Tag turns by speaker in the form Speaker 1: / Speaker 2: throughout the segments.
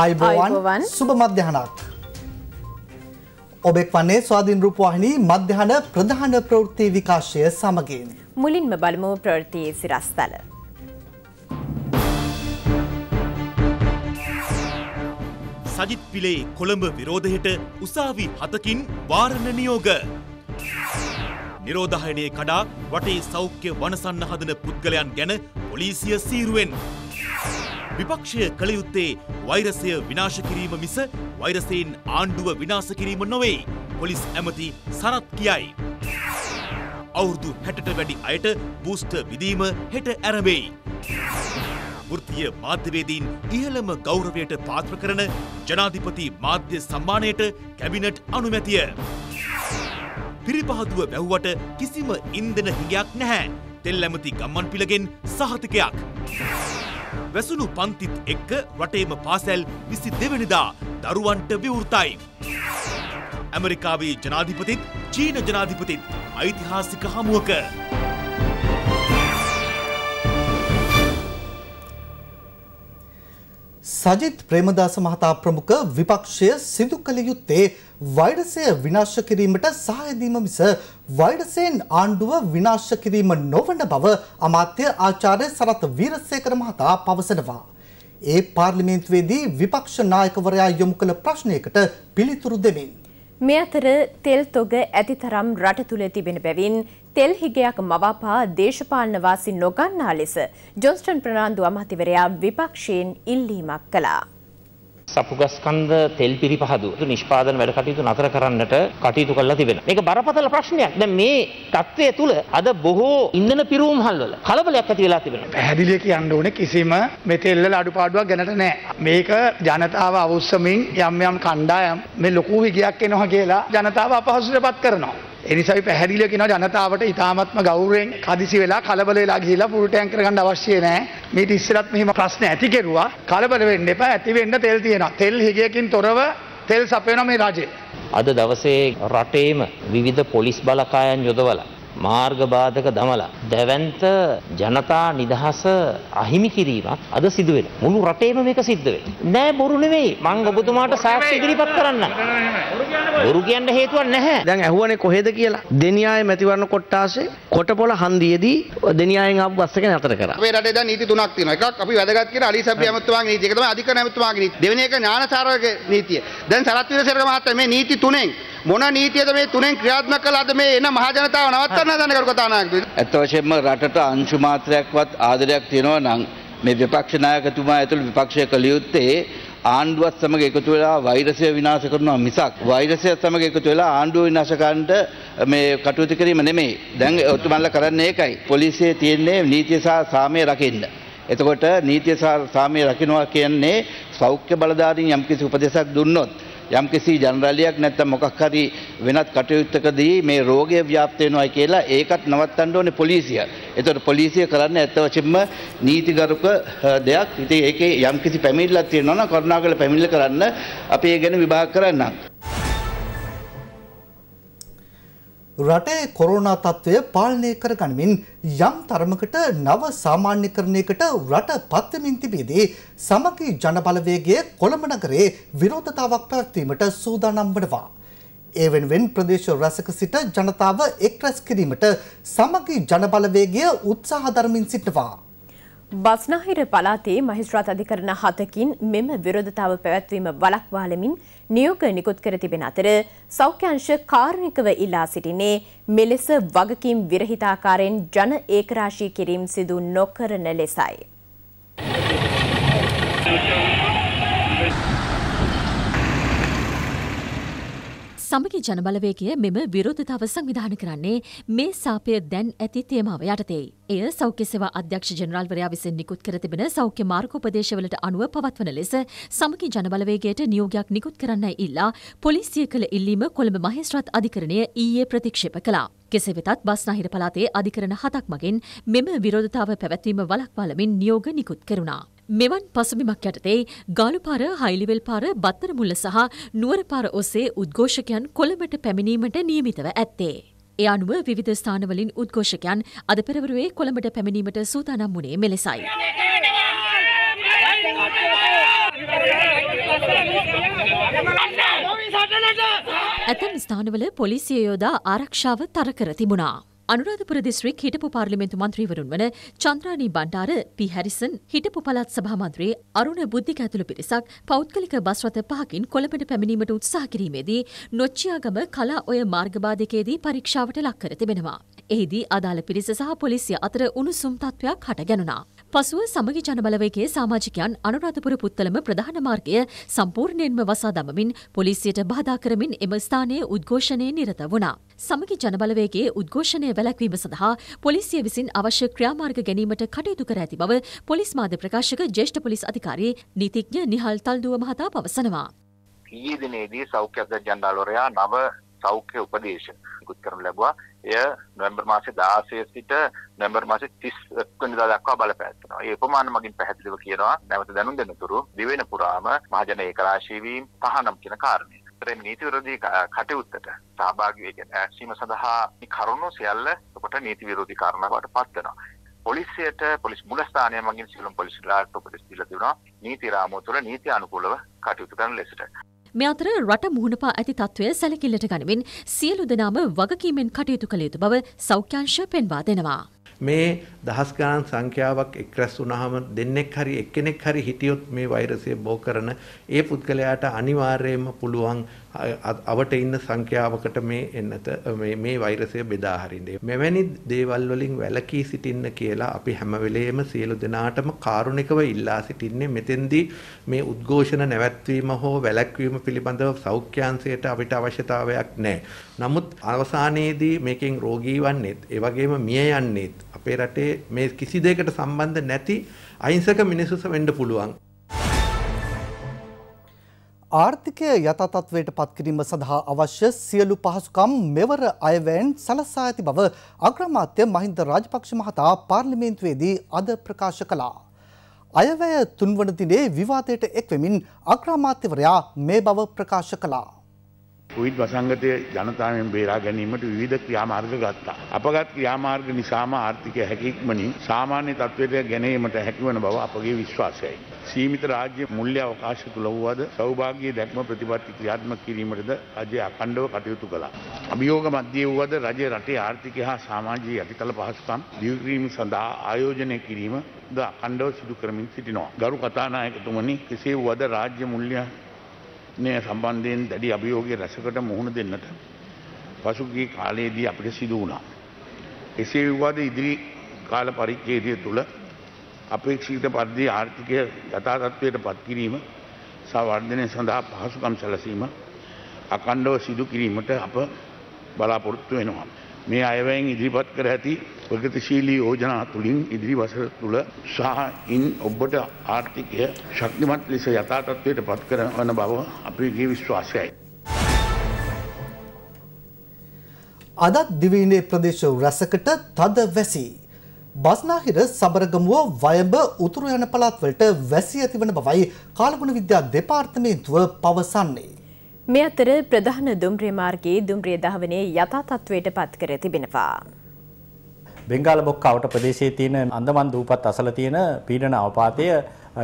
Speaker 1: ආයිබෝවන් සුබ මධ්‍යහනක්. ඔබෙක් වන්නේ ස්වාධීන් රූපවාහිනී මධ්‍යහන ප්‍රධාන ප්‍රවෘත්ති විකාශය සමගින්.
Speaker 2: මුලින්ම බලමු ප්‍රවෘත්තියේ සිරස්තල. සජිත් පිලේ
Speaker 3: කොළඹ විරෝධයට උසාවි හතකින් වාරණ නියෝග. නිරෝධහයනය කඩා වටේ සෞඛ්‍ය වනසන්න හදන පුද්ගලයන් ගැන පොලිසිය සීරුවෙන් විපක්ෂය කළ යුත්තේ වෛරසය විනාශ කිරීම මිස වෛරසයෙන් ආණ්ඩුව විනාශ කිරීම නොවේ. පොලිස් ඇමති සරත් කියයි. අවුරුදු 60ට වැඩි අයට බූස්ටර් විදීම හෙට ඇරඹෙයි. වෘත්තීය මාධ්‍යවේදීන් ඉහළම ගෞරවයට පාත්‍ර කරන ජනාධිපති මාධ්‍ය සම්මානයට කැබිනට් අනුමැතිය. පිරිපහතුව වැැව්වට කිසිම ඉන්දන හිඟයක් නැහැ. තෙල් ඇමති ගම්මන් පිළගෙන් සහතිකයක්. වැසුණු පන්තිත් එක්ක රටේම පාසැල් විසි දෙවනිදා දරුවන්ට විවෘතයි. ඇමරිකාවේ ජනාධිපතිත් චීන ජනාධිපතිත් ඓතිහාසික හමුවක.
Speaker 1: සජිත් ප්‍රේමදාස මහතා ප්‍රමුඛ විපක්ෂය සිදු කළ යුත්තේ වෛරසය විනාශ කිරීමට සහාය දීම මිස වෛරසයෙන් ආණ්ඩුව විනාශ කිරීම නොවන බව අමාත්‍ය ආචාර්ය සරත් වීරසේකර මහතා පවසනවා. ඒ පාර්ලිමේන්තුවේදී විපක්ෂ නායකවරයා යොමු කළ ප්‍රශ්නයකට පිළිතුරු දෙමින්
Speaker 2: මේ අතර තෙල් තොග ඇති තරම් රට තුළ තිබෙන බැවින් තෙල් හිගයක් මවාපා දේශපාලනවාසි නොගන්නා ලෙස ජොන්ස්ටන් ප්‍රනාන්දු අමතිවරයා විපක්ෂයෙන් ඉල්ලීමක් කලා.
Speaker 4: සපුගස්කන්ද තෙල් පිරිපහදු නිෂ්පාදන වැඩ කටයුතු නතර කරන්නට කටයුතු කරලා තිබෙන. මේක බරපතල ප්‍රශ්නයක්. දැන් මේ தත්ත්වය තුළ අද බොහෝ ඉන්ධන පිරවුම් හල්වල කලබලයක් ඇති වෙලා තිබෙනවා.
Speaker 5: පැහැදිලිව කියන්න ඕනේ කිසිම මෙතෙල්වල අඩුපාඩුවක් ගැනට නෑ. මේක ජනතාව අවුස්සමින් යම් යම් කණ්ඩායම් මේ ලොකු හිගයක් එනවා කියලා ජනතාව අපහසුට පත් කරනවා. එනිසයි පැහැදිලිව කියන ජනතාවට ඉතාමත්ම ගෞරවයෙන් කදිසි වෙලා කලබල වෙලා ගිහිලා පුරුටයන් කරගන්න අවශ්‍ය නැහැ. මේ ඉස්සරත් මෙහිම ප්‍රශ්න ඇති කෙරුවා. කලබල වෙන්න එපා. ඇති වෙන්න තෙල් තියෙනවා. තෙල් හිගයකින් තොරව
Speaker 4: තෙල් සපයන මේ රජය. අද දවසේ රටේම විවිධ පොලිස් බලකායන් යොදවලා මාර්ගබාධක දමලා දැවැන්ත ජනතා නිදහස අහිමි කිරීමක් අද සිදු වෙන මුළු රටේම මේක සිද්ධ වෙනවා නෑ බොරු නෙවෙයි මං ඔබතුමාට සාක්ෂි ඉදිරිපත් කරන්න බොරු කියන්න හේතුවක් නැහැ දැන් ඇහුවනේ කොහෙද කියලා දෙනියායේ මැතිවරණ
Speaker 6: කොට්ටාසේ කොටපොළ හන්දියේදී දෙනියායෙන් ආපු බස් එක නතර කරා
Speaker 5: මේ රටේ දැන් නීති තුනක් තියෙනවා එකක්
Speaker 1: අපි වැදගත් කියන අලි සබ්බි ඇමතුමාගේ නීතිය ඒක තමයි අධිකරණ ඇමතුමාගේ නීතිය දෙවෙනි එක ඥානසාරගේ නීතිය දැන් සරත් විරසේකර මහත්තයා මේ නීති තුනෙන් මොන නීතියද මේ තුනෙන් ක්‍රියාත්මක කළ අද මේ එන මහජනතාව
Speaker 5: නවත්තන්න දන්නකට කතානායකතුමනි.
Speaker 6: ඇත්ත වශයෙන්ම රටට අංශු මාත්‍රයක්වත් ආදරයක් තියෙනවා නම් මේ විපක්ෂ නායකතුමා ඇතුළු විපක්ෂය කළ යුත්තේ ආණ්ඩුවත් සමග එකතු වෙලා වෛරසය විනාශ කරනවා මිසක් වෛරසය සමග එකතු වෙලා ආණ්ඩුව විනාශකරන්නට මේ කටයුතු කිරීම නෙමෙයි. දැන් ඔතුමන්ලා කරන්නේ ඒකයි. පොලිසිය තියෙන්නේ නීතිය සහ සාමය රකින්න. එතකොට නීතිය සහ සාමය රකින්නවා කියන්නේ සෞඛ්‍ය බලධාරීන් යම්කිසි උපදේශයක් දුන්නොත් යම්කිසි ජනරාලියක් නැත්නම් මොකක් හරි වෙනත් කටයුත්තකදී මේ රෝගය ව්‍යාප්ත වෙනවා කියලා ඒකත් නවත්තන්න ඕනේ පොලිසිය. ඒතකොට පොලිසිය කරන්නේ ඇත්ත වශයෙන්ම නීතිගරුක දෙයක්. ඉතින් ඒකේ යම්කිසි පැමිණිල්ලක් තියෙනවා නම් කරුණාකරලා පැමිණිල්ල කරන්න අපි ඒ ගැන විභාග කරන්නම්.
Speaker 1: රටේ කොරෝනා තත්ත්වය පාලනය කරගනිමින් යම් තරමකට නව සාමාන්‍යකරණයකට රට පත්වමින් තිබේදී සමගි ජනබලවේගයේ කොළඹ නගරේ විරෝධතාවක් පැවැත්වීමට සූදානම් වනවා. ඒ වෙනුවෙන් ප්‍රදේශ රැසක සිට ජනතාව එක් රැස් කිරීමට සමගි ජනබලවේගය උත්සාහ දරමින් සිටවා.
Speaker 2: බස්නාහිර පලාතේ මහිස්ත්‍රාත් අධිකරණ හතකින් මෙම විරෝධතාව පැවැත්වීම වලක්වාලමින් නියෝග නිකුත් කර තිබෙන අතර සෞඛ්‍යංශ කාරණිකව ඉල්ලා සිටින්නේ මෙලෙස වගකීම් විරහිතාකාරයෙන් ජන ඒකරාශී කිරීම් සිදු නොකරන ලෙසයි.
Speaker 7: සමගි ජනබලවේගය මෙම විරෝධතාව සංවිධාන කරන්නේ මේ සාපය දැන් ඇති තේමාව යටතෙයි. එය සෞඛ්‍ය සේවා අධ්‍යක්ෂ ජනරාල්වරයා විසින් නිකුත් කර තිබෙන සෞඛ්‍ය මාර්ගෝපදේශවලට අනුව පවත්වන ලෙස සමගි ජනබලවේගයට නියෝගයක් නිකුත් කරන්නයි ඉල්ලා පොලිසිය කළ ඉල්ලීම කොළඹ මහේස්ත්‍රාත් අධිකරණය ඊයේ ප්‍රතික්ෂේප කළා. කෙසේ වෙතත් බස්නාහිර පළාතේ අධිකරණ හතක් මගින් මෙම විරෝධතාව පැවැත්වීම වළක්වාලමින් නියෝග නිකුත් කරුණා. මෙවන් පසුබිමක් යටතේ ගාලුපාර හයිලිවෙල් පාර බත්තර මුල්ල සහ නුවරපාර ඔස්සේ උද්ඝෝෂකයන් කොළඹට පැමිණීමට නියමිතව ඇත්තේ. ඒ අනුව විවිධ ස්ථානවලින් උද්ඝෝෂකයන් අද පෙරවරුවේ කොළඹට පැමිණීමට සූදානම් වුණේ මෙලෙසයි. ඇතැම් ස්ථානවල පොලිසිය යෝදා ආරක්ෂාව තර කර තිබුණා. අනුරාධපුර දිස්ත්‍රික් හිටපු පාර්ලිමේන්තු මන්ත්‍රීවරුන් වන චන්ද්‍රානී බණ්ඩාර පී හැරිසන් හිටපු පළාත් සභාමන්ත්‍රී අරුණ බුද්ධික ඇතුළු පිරිසක් පෞද්ගලික බස් රථ පහකින් කොළඹට පැමිණීමට උත්සාහ කිරීමේදී නොච්චියාගම කලා ඔය මාර්ගබාධකයේදී පරීක්ෂාවට ලක් කර තිබෙනවා. එහිදී අදාළ පිරිස සහ පොලිසිය අතර උණුසුම් තත්ත්වයක් හට ගැනුණා. පසුව සමගි ජනබලවේගේ සාමාජිකයන් අනුරාධපුර පුත්තලම ප්‍රධාන මාර්ගය සම්පූර්ණයෙන්ම වසා දමමින් පොලිසියට බාධා කරමින් එම ස්ථානයේ උද්ඝෝෂණය නිරත වුණා. සමගි ජනබලවේගේ උද්ඝෝෂණය වැළැක්වීම සඳහා පොලිසිය විසින් අවශ්‍ය ක්‍රියාමාර්ග ගැනීමට කටයුතු කර ඇති බව පොලිස් මාධ්‍ය ප්‍රකාශක ජේෂ්ඨ පොලිස් අධිකාරී නීතිඥ නිහල් තල්දුව මහතා පවසනවා.
Speaker 2: ඊයේ
Speaker 3: දිනේදී සෞඛ්‍ය අධ්‍යක්ෂ ජනරාල්වරයා නව සෞඛ්‍ය උපදේශ ඉකුත් කරනු ලැබුවා. එය නොවැම්බර් මාසේ 16 සිට නොවැම්බර් මාසේ 30 වෙනිදා දක්වා බලපෑත්වනවා. ඒ උපමාන මගින් පැහැදිලිව කියනවා නැවත දැනුම් දෙනතුරු දිවෙන පුරාම මහජන ඒකරාශී වීම තහනම් කියන කාරණය. විතරේ නීති විරෝධී කටයුත්තට සහභාගී වෙන ඇසීම සඳහා කරුණු සියල්ල කොට නීති විරෝධී කාරණාවට පත් වෙනවා. පොලිසියට පොලිස් මුලස්ථානය මගින් සියලුම පොලිස්ලාට උපදෙස් දීලා තිබෙනවා නීති රාමුව තුළ නීති අනුකූලව කටයුතු කරන ලෙසට.
Speaker 7: මේ අතර රට මුහුණපා ඇති තත්ත්වය සැලකිල්ලට ගනිමින් සියලු දෙනාම වගකීමෙන් කටයුතු කළ යුතු බව සෞඛ්‍යංශ පෙන්වා දෙනවා.
Speaker 6: මේ දහස් ගණන් සංඛ්‍යාවක් එක්රැස් වුණාම දෙන්නෙක් හරි එක්කෙනෙක් හරි හිටියොත් මේ වෛරසය බෝ කරන ඒ පුද්ගලයාට අනිවාර්යයෙන්ම පුළුවන් අවට ඉන්න සංඛ්‍යාවකට මේ එන්නත මේ වෛරසය බෙදා හරින්නේ. මෙවැනි දේවල් වලින් වැළකී සිටින්න කියලා අපි හැම වෙලේම සියලු දෙනාටම කාරුණිකව ඉල්ලා සිටින්නේ. මෙතෙන්දී මේ උද්ඝෝෂණ නැවැත්වීම හෝ වැළැක්වීම පිළිබඳව සෞඛ්‍යාංශයට අපිට අවශ්‍යතාවයක් නැහැ. නමුත් අවසානයේදී මේකෙන් රෝගී වන්නේත්, ඒ වගේම මිය යන්නේත් අපේ රටේ මේ කිසි දෙයකට සම්බන්ධ නැති අහිංසක මිනිස්සු වෙන්න පුළුවන්. ආර්ථිකය
Speaker 1: යථතත්වයට පත්කිරීම සඳහා අවශ්‍ය සියලු පහසුකම් මෙවර අයවැයෙන් සලස්සා ඇති බව අග්‍රමාත්‍ය මහින්ද රාජපක්ෂ මහතා පාර්ලිමේන්තුවේදී අද ප්‍රකාශ කළා. අයවැය තුන්වන දිනේ විවාදයට එක්වෙමින් අග්‍රාමාත්‍යවරයා මේ බව ප්‍රකාශ කළා.
Speaker 5: කොවිඩ් වසංගතය ජනතාවෙන් බේරා ගැනීමට විධ ක්‍රියාමාර්ග ගත්තා. අපගත් ක්‍රියාමාර්ග නිසාම ආර්ථිකය හැකික්මනින් සාමාන්‍ය තත්ත්වයට ගැනීමට හැකිවන බව අපගේ විශ්වාසයයි. සීමිත රාජ්‍ය මුල්්‍ය අවකාශ තුළ වුවද සෞභාගයේ දැක්ම ප්‍රතිපත්ති ක්‍රියාත්ම කිරීමටද රජය අකණ්ඩව කටයුතු කළා. අභියෝග මධ්‍යය වුවද රජය රටේ ආර්ථිකය හා සාමාජයේ ඇතිතල පහසුකම් දියකිරීම සඳහා ආයෝජනය කිරීම ද අකණ්ඩව සිදු කරමින් සිටිනවා. ගරු කතානායකතුමනි කෙසේ වුවද රාජ්‍ය මුල්්‍ය මේ සම්බන්ධයෙන් දැඩි අභියෝගයේ රැසකට මුහුණ දෙන්නට පසුගිය කාලයේදී අපිට සිදු වුණා. එසේ වුවද ඉදිරි කාල පරිච්ඡේදය තුළ අපේක්ෂිත පරිදි ආර්ථිකය යථා තත්ත්වයට පත් කිරීම සහ වර්ධනය සඳහා පහසුකම් සැලසීම අඛණ්ඩව සිදු කිරීමට අප බලාපොරොත්තු වෙනවා. මේ අයවැයෙන් ඉදිරිපත් කර ඇති ප්‍රගතිශීලී යෝජනා තුළින් ඉදිරි වසර තුළ සහ ඉන් ඔබට ආර්ථිකය ශක්තිමත් ලෙස යථාතත්වයට පත් කරන බව අපේගේ විශ්වාසයයි.
Speaker 1: අදත් දිවීනේ ප්‍රදේශ රැසකට තද වැසි. බස්නාහිර සබරගමුව වයඹ උතුරු යන පළාත්වලට වැසි ඇතිවන බවයි කාලගුණ විද්‍යා දෙපාර්තමේන්තුව පවසන්නේ.
Speaker 2: මේ අතර ප්‍රධාන දුම්රිය මාර්ගයේ දුම්රිය දහවනේ යථා තත්ත්වයට පත් කර තිබෙනවා.
Speaker 3: බෙංගාල බොක්ක අවට ප්‍රදේශයේ තියෙන අන්දමන් දූපත් අසල තියෙන පීඩන අවපාතය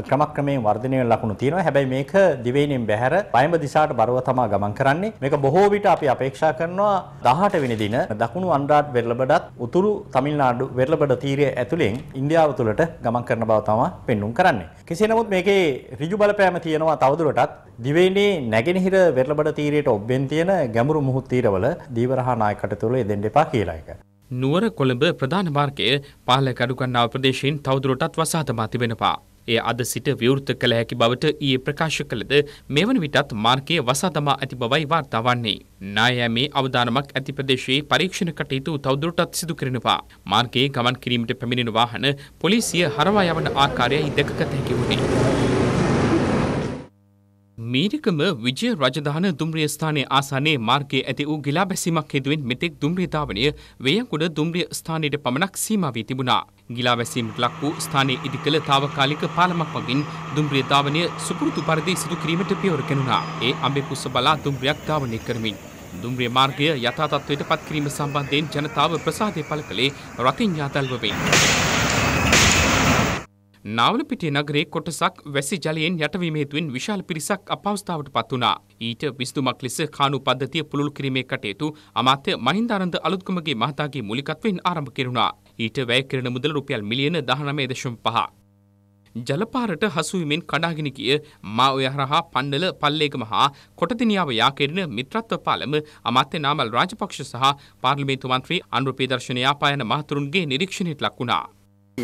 Speaker 3: ක්‍රමක්‍රමයෙන් වර්ධනය වෙන ලකුණු තියෙනවා. හැබැයි මේක දිවයිනෙන් බැහැර වයඹ දිශාට බරව තමා ගමන් කරන්නේ. මේක බොහෝ විට අපි අපේක්ෂා කරනවා 18 වෙනි දින දකුණු අන්රාඩ් වෙරළබඩත් උතුරු තමිල්නාඩු වෙරළබඩ තීරය ඇතුලෙන් ඉන්දියාව තුළට ගමන් කරන බව තමා පෙන්눔 කරන්නේ. කෙසේ නමුත් මේකේ ඍජු බලපෑම තියෙනවා තවදුරටත් දිවයිනේ නැගෙනහිර වෙරළබඩ තීරයට ඔබෙන් තියෙන ගැඹුරු මුහුත් තීරවල දීවරහා නායකට තුළ එදෙන්න එපා කියලා එක.
Speaker 8: නුවර කොළඹ ප්‍රධාන මාර්ගයේ පාල කඩුකන්නාව ප්‍රදේශයෙන් තවදුරටත් වසාතමා තිබෙනවා. එය අද සිට විවෘත කළ හැකි බවට ඊයේ ප්‍රකාශ කළද මෙවන විටත් මාර්ගයේ වසාතමා ඇති බවයි වාර්තා වන්නේ. නායෑමේ අවධානමක් ඇති ප්‍රදේශයේ පරීක්ෂණ කටයුතු තවදුරටත් සිදු කරනවා. මාර්ගයේ ගමන් කිරීමට පැමිණෙන වාහන පොලිසිය හරවා යවන ආකාරයයි දැකගත හැකි වුණේ. මීරිකම විජය රජධාන දුම්රිය ස්ථානයේ ආසනයේ මාර්ගයේ ඇති වූ ගිලා බැසීමක් හේතුවෙන් මෙතෙක් දුම්රිය ධාවනය වේයකුඩ දුම්රිය ස්ථානයට පමණක් සීමා වී තිබුණා. ගිලා බැසීමට ලක් වූ ස්ථානයේ ඉදි කළ తాවකාලික පාලමක් මගින් දුම්රිය ධාවනය සුපුරුදු පරිදි සිදු කිරීමට පියවර ගැනුණා. ඒ අඹේ කුස බලා දුම්රියක් ධාවනය කරමින් දුම්රිය මාර්ගය යථා තත්ත්වයට පත් කිරීම සම්බන්ධයෙන් ජනතාව ප්‍රසාදය පළ කළේ රතින් යාදල්ව වෙයි. නාවලපිටිය නගරේ කොටසක් වැසි ජලයෙන් යටවීම හේතුවෙන් විශාල පිරිසක් අපහසුතාවට පත් වුණා. ඊට විසඳුමක් ලෙස කානු පද්ධතිය පුළුල් කිරීමේ කටයුතු අමාත්‍ය මහින්දානන්ද අලුත්කමගේ මහතාගේ මූලිකත්වයෙන් ආරම්භ කෙරුණා. ඊට වැය කරන මුදල රුපියල් මිලියන 19.5. ජලපාරට හසුවීමෙන් කඩාගෙන ගිය මා ඔය හරහා පණ්ඩල පල්ලේකම හා කොටදිනියාව යා කෙරෙන මිත්‍රත්ව පාලම අමාත්‍ය නාමල් රාජපක්ෂ සහ පාර්ලිමේන්තු මන්ත්‍රී අනුරූපී දර්ශන යාපායන මහතුරුන්ගේ නිරීක්ෂණයට ලක් වුණා.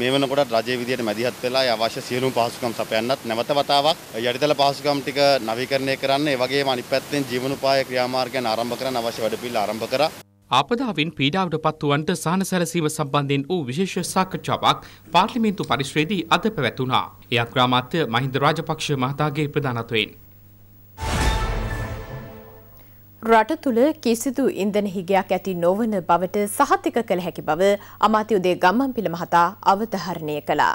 Speaker 5: මේ වෙනකොට රජයේ විදියට මැදිහත් වෙලා අවශ්‍ය සියලුම පහසුකම් සපයන්නත් නැවත වතාවක් යටිතල පහසුකම් ටික නවීකරණය කරන්න ඒ වගේම අනිත් පැත්තෙන් ජීවනෝපාය ක්‍රියාමාර්ගයන් ආරම්භ කරන්න අවශ්‍ය වැඩපිළිවෙල ආරම්භ කරා.
Speaker 8: ආපදාවෙන් පීඩාවට පත්වුවන්ට සහන සැලසීම සම්බන්ධයෙන් වූ විශේෂ සාකච්ඡාවක් පාර්ලිමේන්තු පරිශ්‍රයේදී අද පැවැතුණා. එය අග්‍රාමාත්‍ය මහින්ද රාජපක්ෂ මහතාගේ ප්‍රධානත්වයෙන්
Speaker 2: රට තුළ කිසිදු ඉන්ධන හිගයක් ඇති නොවන බවට සහතික කළ හැකි බව අමාත්‍ය උදේ ගම්මන්පිල මහතා අවධාරණය කළා.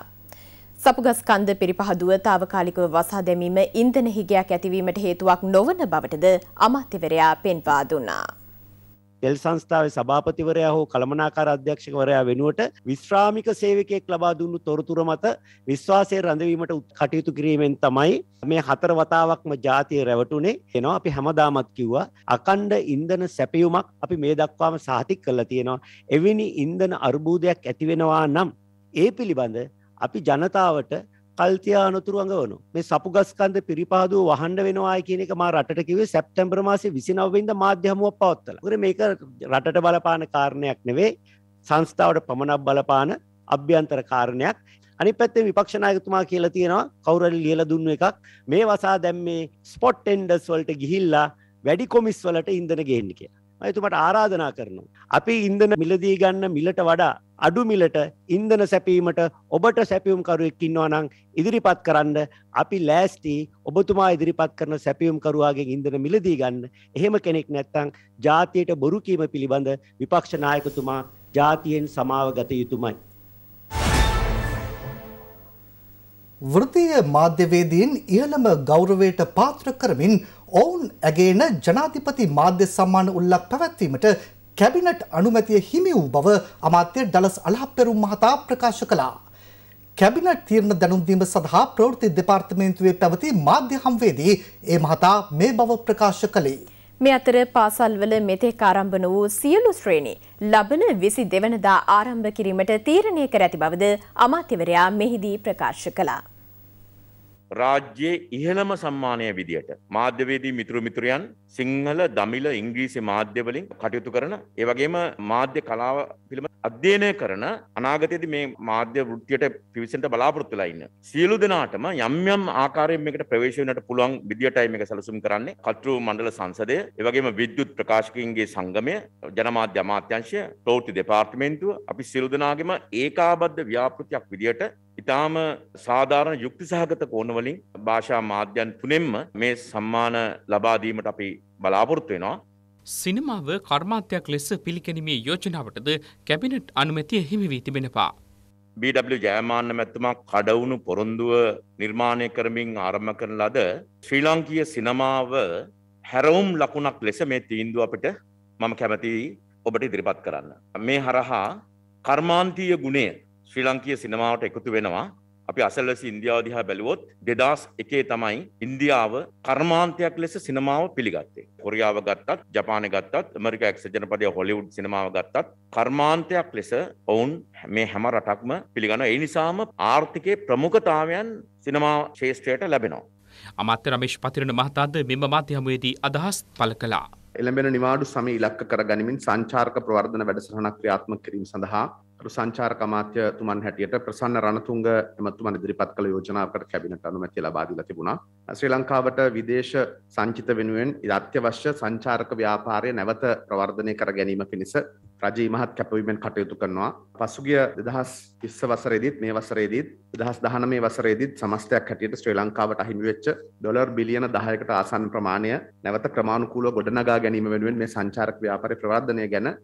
Speaker 2: සපුගස් කන්ද පිරිපහදුව తాවකාලිකව වසා දැමීම ඉන්ධන හිගයක් ඇතිවීමට හේතුවක් නොවන බවටද අමාත්‍යවරයා පෙන්වා දුන්නා.
Speaker 4: තෙල් සංස්ථාව සභාපතිවරයා හෝ කළමනාකාර අධ්‍යක්ෂකවරයා වෙනුවට විශ්‍රාමික සේවකයෙක් ලබා දුන්නු තොරතුර මත විශ්වාසය රඳවීමට කටයුතු කිරීමෙන් තමයි මේ හතර වතාවක්ම ජාතිය රැවටුනේ එනවා අපි හැමදාමත් කිව්වා අකණ්ඩ ඉන්දන සැපියුමක් අපි මේ දක්වාම සාතික් කරලා තියෙනවා එවැනි ඉන්දන අර්බූදයක් ඇතිවෙනවා නම් ඒ පිළිබඳ අපි ජනතාවට කල්තියා අනතුරු අඟවන මේ සපුගස්කන්ද පිරිපාදුව වහන්ඩ වෙනවායි කියනක මා රට කිවේ සැප්තැම්බර මාසේ විසිනවවෙන්ද මාධ්‍යමුවක් පවත්තල ගර මේක රටට බලපාන කාරණයක් නෙවේ සංස්ථාවට පමණක් බලපාන අභ්‍යන්තර කාරණයක් අනි පැත්තේ විපක්ෂනායකතුමා කියලා තියෙනවා කවුරල් ලියල දුන්න එකක් මේ වසා දැම්මේ ස්පොට් ටෙන්ඩස් වලට ගිහිල්ලා වැඩි කොමිස් වලට ඉන්දන ගේන්න කියලා. මම එතුමට ආරාධනා කරනවා. අපි ඉන්දන මිලදී ගන්න මිලට වඩා අඩුමිලට ඉන්දන සැපීමට ඔබට සැපියුම්කරුවෙක් ඉන්නවනං ඉදිරිපත් කරන්න අපි ලෑස්ටි ඔබතුමා ඉදිරිපත් කරන සැපියුම්කරුවාගේ ඉන්දන මිලදී ගන්න එහෙම කෙනෙක් නැත්තං ජාතියට බොරු කීම පිළිබඳ විපක්ෂනායකතුමා ජාතියෙන් සමාව ගත යුතුමයි.
Speaker 1: වෘතිය මාධ්‍යවේදීන් ඉහළම ගෞරවයට පාත්‍ර කරමින් ඔවුන් ඇගේන ජනාධිපති මාධ්‍ය සම්මාන උල්ලක් පැවැත්වීමට කැබිනට් අනුමැතිය හිමි වූ බව අමාත්‍ය ඩලස් අලහප්පෙරුම් මහතා ප්‍රකාශ කළා. කැබිනට් තීරණ දැනුම් දීම සඳහා ප්‍රවෘත්ති දෙපාර්තමේන්තුවේ පැවති මාධ්‍ය හම්වේදී ඒ මහතා මේ බව ප්‍රකාශ කළේ.
Speaker 2: මේ අතර පාසල්වල මෙතෙක් ආරම්භන වූ සියලු ශ්‍රේණි ලබන 22 වෙනිදා ආරම්භ කිරීමට තීරණය කර ඇති බවද අමාත්‍යවරයා මෙහිදී ප්‍රකාශ කළා.
Speaker 3: රාජ්‍යයේ ඉහළම සම්මානය විදියට මාධ්‍යවේදී මිතුරු මිතුරයන් සිංහල දමිල ඉංග්‍රීසි මාධ්‍යවලින් කටයුතු කරන ඒ වගේම මාධ්‍ය කලාව පිළිබඳ අධ්‍යයනය කරන අනාගතයේදී මේ මාධ්‍ය වෘත්තියට පිවිසෙන්න බලාපොරොත්තු වෙලා ඉන්න සියලු දෙනාටම යම් යම් ආකාරයෙන් මේකට ප්‍රවේශ වෙන්නට පුළුවන් විදියටයි මේක සැලසුම් කරන්නේ කතෘ මණ්ඩල සංසදය ඒ වගේම විද්‍යුත් ප්‍රකාශකයන්ගේ සංගමය ජනමාධ්‍ය අමාත්‍යාංශය ප්‍රවෘත්ති දෙපාර්තමේන්තුව අපි සියලු දෙනාගේම ඒකාබද්ධ ව්‍යාපෘතියක් විදියට ඉතාම සාධාරණ යුක්ති සහගත කෝණවලින් භාෂා මාධ්‍යන් තුනෙන්ම මේ සම්මාන ලබාදීමට අපි බලාපොරොත්තු වෙනවා.
Speaker 8: සිනමාව කර්මාන්තයක් ලෙස පිළිගැනීමේ යෝජනාවටද කැබිනට් අනුමැතිය හිමි වී තිබෙනවා.
Speaker 3: BW ජයමාන්න මැතුමා කඩවුණු පොරොන්දුව නිර්මාණය කරමින් ආරම්භ කරන ලද ශ්‍රී ලාංකීය සිනමාව හැරවුම් ලකුණක් ලෙස මේ තීන්දුව අපිට මම කැමැති ඔබට ඉදිරිපත් කරන්න. මේ හරහා කර්මාන්තීය ගුණය ශ්‍රී ලංකීය සිනමාවට එකතු වෙනවා. අපි අසල්වැසි ඉන්දියාව දිහා බැලුවොත් 2001 තමයි ඉන්දියාව කර්මාන්තයක් ලෙස සිනමාව පිළිගත්තේ. කොරියාව ගත්තත්, ජපානය ගත්තත්, ඇමරිකා එක්සත් ජනපදයේ හොලිවුඩ් සිනමාව ගත්තත් කර්මාන්තයක් ලෙස ඔවුන් මේ හැම රටක්ම පිළිගනවා. ඒ නිසාම ආර්ථිකයේ ප්‍රමුඛතාවයන්
Speaker 8: සිනමා ශාස්ත්‍රයට ලැබෙනවා. අමාත්‍ය රමේෂ් පතිරණ මහතාද මෙම මාධ්‍යමයේදී අදහස් පළ කළා. එළඹෙන නිවාඩු සමය ඉලක්ක කර ගනිමින් සංචාර්ක ප්‍රවර්ධන වැඩසටහනක් ක්‍රියාත්මක කිරීම සඳහා සංචාරක අමාත්‍යතුමන් හැටියට ප්‍රසන්න රණතුංග එමතුමන් ඉදිරිපත් කළ යෝජනාවකට කැබිනට අනුමැතිය ලබා දීලා තිබුණා. ශ්‍රී ලංකාවට විදේශ සංචිත වෙනුවෙන් අත්‍යවශ්‍ය සංචාරක ව්‍යාපාරය නැවත ප්‍රවර්ධනය කර ගැනීම පිණිස රජයේ මහත් කැපවීමෙන් කටයුතු කරනවා. පසුගිය 2020 වසරේදීත් මේ වසරේදීත් 2019 වසරේදීත් සමස්තයක් හැටියට ශ්‍රී ලංකාවට අහිමි වෙච්ච ඩොලර් බිලියන 10කට ආසන්න ප්‍රමාණය නැවත ක්‍රමානුකූලව ගොඩනගා ගැනීම වෙනුවෙන් මේ සංචාරක ව්‍යාපාරය ප්‍රවර්ධනය ගැන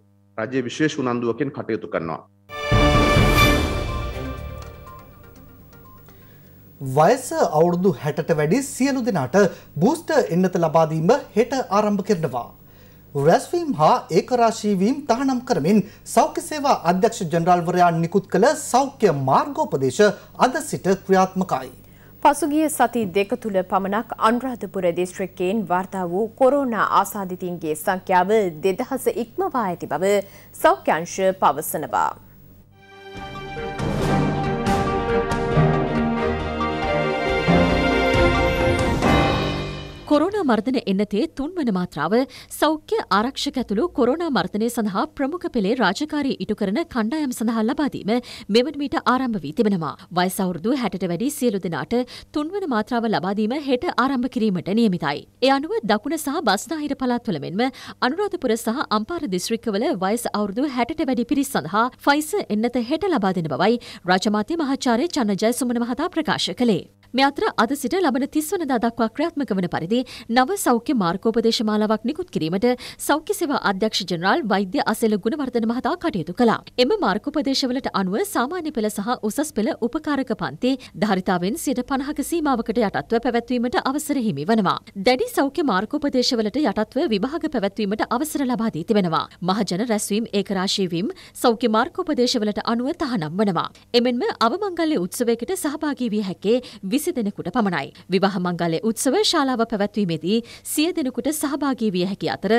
Speaker 8: රජය විශේෂ උනන්දුවකින් කටයුතු කරනවා.
Speaker 1: වයස අවුරුදු හැටට වැඩි සියලු දෙනාට බූස්ට එන්නත ලබාදීම හෙට ආරම්භ කරනවා. රැස්වීම් හා ඒකරාශීවීම් තහනම් කරමින් සෞඛ්‍ය සේවා අධ්‍යක්ෂ ජනරාල්වරයා නිකුත් කළ සෞඛ්‍ය මාර්ගෝපදේශ අද සිට ක්‍රියාත්මකයි.
Speaker 2: පසුගිය සති දෙක තුළ පමණක් අනුරාධපුර දිස්ත්‍රික්කයෙන් වාර්තා වූ කොරෝනා ආසාධිතීන්ගේ සංඛ්‍යාව දෙදහස ඉක්මවා ඇති බව සෞඛ්‍යංශ පවසනවා.
Speaker 7: මර්ධන එන්නතේ තුන්වන මාත්‍රාව සෞඛ්‍ය ආරක්ෂක ඇතුළු කොරෝනා මර්ධනය සඳහා ප්‍රමුඛ පෙළේ රාජකාරී ඉටු කරන කණ්ඩායම් සඳහා ලබාදීම මෙවන් මීට ආරම්භ වී තිබෙනවා. වයස අවුරුදු 60ට වැඩි සියලු දෙනාට තුන්වන මාත්‍රාව ලබාදීම හෙට ආරම්භ කිරීමට නියමිතයි. ඒ අනුව දකුණ සහ බස්නාහිර පළාත්වල මෙන්ම අනුරාධපුර සහ අම්පාර දිස්ත්‍රික්කවල වයස අවුරුදු 60ට වැඩි පිරිස් සඳහා ෆයිස එන්නත හෙට ලබා දෙන බවයි රාජමාත්‍ය මහාචාර්ය චන්නජය සුමන මහතා ප්‍රකාශ කළේ. මේ අතර අද සිට ලබන 30 වනදා දක්වා ක්‍රියාත්මක වන පරිදි නව සෞඛ්‍ය මාර්ගෝපදේශ මාලාවක් නිකුත් කිරීමට සෞඛ්‍ය සේවා අධ්‍යක්ෂ ජෙනරාල් වෛද්‍ය අසෙල ගුණවර්ධන මහතා කටයුතු කළා. එම මාර්ගෝපදේශවලට අනුව සාමාන්‍ය පෙළ සහ උසස් පෙළ උපකාරක පන්ති ධාරිතාවෙන් සිට පණහක සීමාවකට යටත්ව පැවැත්වීමට අවසර හිමි වනවා. දැඩි සෞඛ්‍ය මාර්ගෝපදේශවලට යටත්ව විභාග පැවැත්වීමට අවසර ලබා දී තිබෙනවා. මහජන රැස්වීම් ඒකරාශීවීම් සෞඛ්‍ය මාර්ගෝපදේශවලට අනුව තහනම් වනවා. එමෙන්ම අවමංගල්‍ය උත්සවයකට සහභාගී විය හැකේ විසි දෙනෙකුට පමණයි. විවාහ මංගලය උත්සව ශාලාව පැවැත්වීමේදී සිය දෙනෙකුට සහභාගී විය හැකි අතර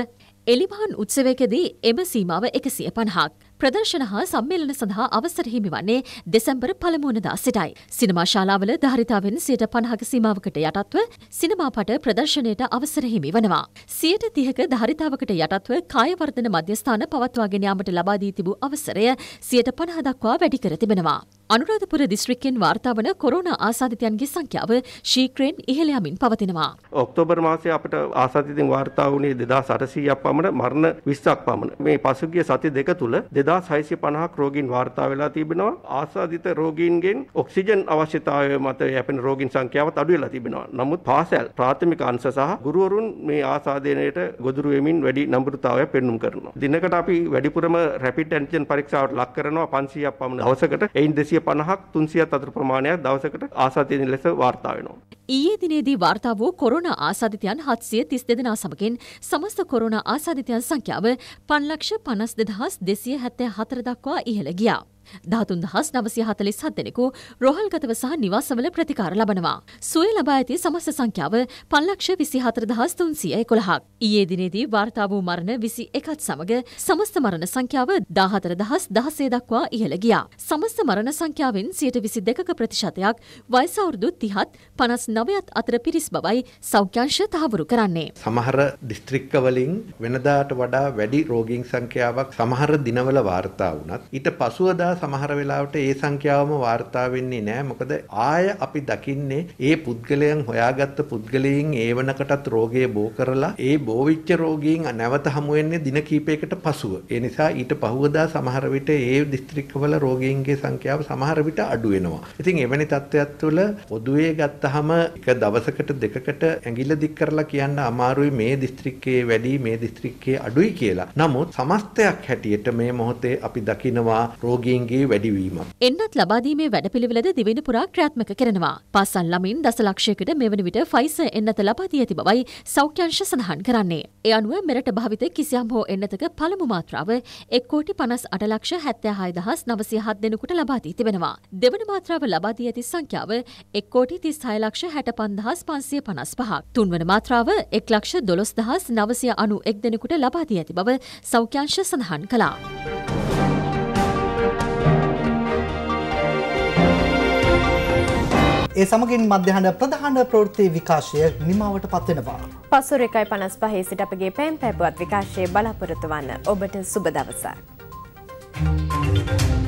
Speaker 7: එලිමහන් උත්සවයකදී එම සීමාව එකසිය පණහක්. ප්‍රදර්ශන හා සම්මේලන සඳහා අවසර හිමි වන්නේ දෙසැම්බර් පළමුවනදා සිටයි. සිනමා ශාලාවල ධාරිතාවෙන් සියයට පණහක සීමාවකට යටත්ව සිනමාපට ප්‍රදර්ශනයට අවසර හිමි වනවා. සියයට තිහක ධාරිතාවකට යටත්ව කායවර්ධන මධ්‍යස්ථාන පවත්වාගෙන යාමට ලබා දී තිබූ අවසරය සියයට පණහ දක්වා වැඩි කර තිබෙනවා. අනුරාධපුර දිස්ත්‍රික්කෙන් වාර්තාාවන කොරෝණ ආසාධිතයන්ගේ සංඛ්‍යාව ශීක්‍රයෙන් ඉහළයමින් පවතිනවා.
Speaker 4: ඔක්තෝබර් මාසය අපට ආසාධිතන් වාර්තා වුණේ දෙදා සටසීයක් පමණ මරණ විස්සක් පමණ මේ පසුගිය සති දෙක තුළ දෙ එදා සයිසිය පණහක් රෝගීන් වාර්තා වෙලා තිබෙනවා ආසාධිත රෝගීන්ගෙන් ඔක්සිජන් අවශ්‍යතාවය මත යැපෙන රෝගීන් සංඛ්‍යාවත් අඩු වෙලා තිබෙනවා. නමුත් පාසල් ප්‍රාථමික අංශ සහ ගුරුවරුන් මේ ආසාදනයට ගොදුරු වෙමින් වැඩි නඹුරුතාවයක් පෙන්눔 කරනවා. දිනකට අපි වැඩිපුරම රැපිඩ් ඇන්ටිජන් පරීක්ෂාවට ලක් කරනවා 500ක් පමණ දවසකට. එයින් 250ක් 300ක් අතර ප්‍රමාණයක් දවසකට ආසාදනය ලෙස වාර්තා වෙනවා.
Speaker 7: ඊයේ දිනේදී වාර්තා වූ කොරෝනා ආසාධිතයන් 732 දෙනා සමගින් සමස්ත කොරෝනා ආසාධිතයන් සංඛ්‍යාව 5,52,274 දක්වා ඉහළ ගියා. ධාතුන් දහස් නවසය හතලිස් හත් දෙනෙකු රෝහල්ගතව සහ නිවාසවල ප්‍රතිකාර ලබනවා. සුවය ලබා ඇති සමස්ත සංඛ්‍යාව පල්ලක්ෂ විසි හතර දහස් තුන්සිය එකොළහක්. ඊයේ දිනේදී වාර්තා වූ මරණ විසි එකත් සමග සමස්ත මරණ සංඛ්‍යාව දාහතර දහස් දහසේ දක්වා ඉහළ ගියා. සමස්ත මරණ සංඛ්‍යාවෙන් සියට විසි දෙකක ප්‍රතිශතයක් වයසවුරුදු තිහත් පනස් නවයත් අතර පිරිස් බවයි සෞඛ්‍යංශ තහවුරු කරන්නේ.
Speaker 6: සමහර දිස්ත්‍රික්කවලින් වෙනදාට වඩා වැඩි රෝගීන් සංඛ්‍යාවක් සමහර දිනවල වාර්තා වුණත් ඊට පසුවදා සමහර වෙලාවට ඒ සංඛ්‍යාවම වාර්තා වෙන්නේ නැහැ. මොකද ආය අපි දකින්නේ ඒ පුද්ගලයන් හොයාගත්ත පුද්ගලයන් ඒවනකටත් රෝගය බෝ කරලා ඒ බෝවිච්ච රෝගීන් නැවත හමු වෙන්නේ දින කිහිපයකට පසුව. ඒ නිසා ඊට පහුවදා සමහර විට ඒ දිස්ත්‍රික්කවල රෝගීන්ගේ සංඛ්‍යාව සමහර විට අඩු වෙනවා. ඉතින් එවැනි තත්ත්වයක් තුළ පොදුවේ ගත්තහම එක දවසකට දෙකකට ඇඟිල්ල දික් කරලා කියන්න අමාරුයි මේ දිස්ත්‍රික්කයේ වැඩි මේ දිස්ත්‍රික්කයේ අඩුයි කියලා. නමුත් සමස්තයක් හැටියට මේ මොහොතේ අපි දකිනවා රෝගීන් ළමයින්ගේ වැඩිවීම.
Speaker 7: එන්නත් ලබාදීමේ වැඩපිළිවෙලද දිවෙන පුරා ක්‍රියාත්මක කරනවා. පාසල් ළමින් දසලක්ෂයකට මෙවන විට ෆයිස එන්නත ලබා දී ඇති බවයි සෞඛ්‍යංශ සඳහන් කරන්නේ. ඒ අනුව මෙරට භාවිත කිසියම් හෝ එන්නතක පළමු මාත්‍රාව එක් කෝටි පනස් අට ලක්ෂ හැත්තෑ හයදහස් නවසය හත් දෙනෙකුට ලබා දී තිබෙනවා. දෙවන මාත්‍රාව ලබා දී ඇති සංඛ්‍යාව එක් කෝටි තිස් හය ලක්ෂ හැට පන්දහස් පන්සිය පනස් පහක්. තුන්වන මාත්‍රාව එක් ලක්ෂ දොළොස් දහස් නවසය අනු එක් දෙනෙකුට ලබා දී ඇති බව සෞඛ්‍යංශ සඳහන් කළා.
Speaker 1: ඒ සමගින් මධ්‍යහන ප්‍රධාන ප්‍රෘතිය විකාශය නිමාවට පත්වෙනවා.
Speaker 2: පසුර එකයි පනස් පහේ සිට අපගේ පැම් පැබුවත් විකාශය බලාපොරොතුවන්න ඔබට සුබදවසා. Thank you.